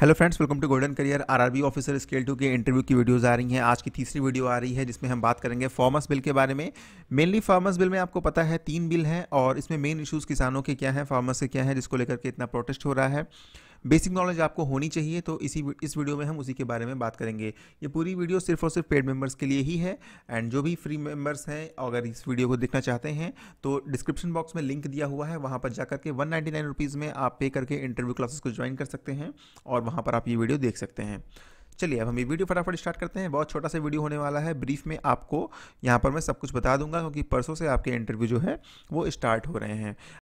hello friends welcome to golden career RRB officer scale two के interview की videos आ रही हैं आज की तीसरी वीडियो आ रही है जिसमें हम बात करेंगे फार्मर्स बिल के बारे में मेनली फार्मर्स बिल में आपको पता है तीन बिल हैं और इसमें मेन इश्यूज किसानों के क्या हैं फार्मर्स के क्या हैं जिसको लेकर के इतना प्रोटेस्ट हो रहा है बेसिक नॉलेज आपको होनी चाहिए तो इसी इस वीडियो में हम उसी के बारे में बात करेंगे ये पूरी वीडियो सिर्फ और सिर्फ पेड मेम्बर्स के लिए ही है एंड जो भी फ्री मेम्बर्स हैं अगर इस वीडियो को देखना चाहते हैं तो डिस्क्रिप्शन बॉक्स में लिंक दिया हुआ है वहाँ पर जाकर के वन नाइन्टी में आप पे करके इंटरव्यू क्लासेस को ज्वाइन कर सकते हैं और वहाँ पर आप ये वीडियो देख सकते हैं चलिए अब हम ये वीडियो फटाफट स्टार्ट करते हैं बहुत छोटा सा वीडियो होने वाला है ब्रीफ में आपको यहाँ पर मैं सब कुछ बता दूंगा क्योंकि परसों से आपके इंटरव्यू जो है वो स्टार्ट हो रहे हैं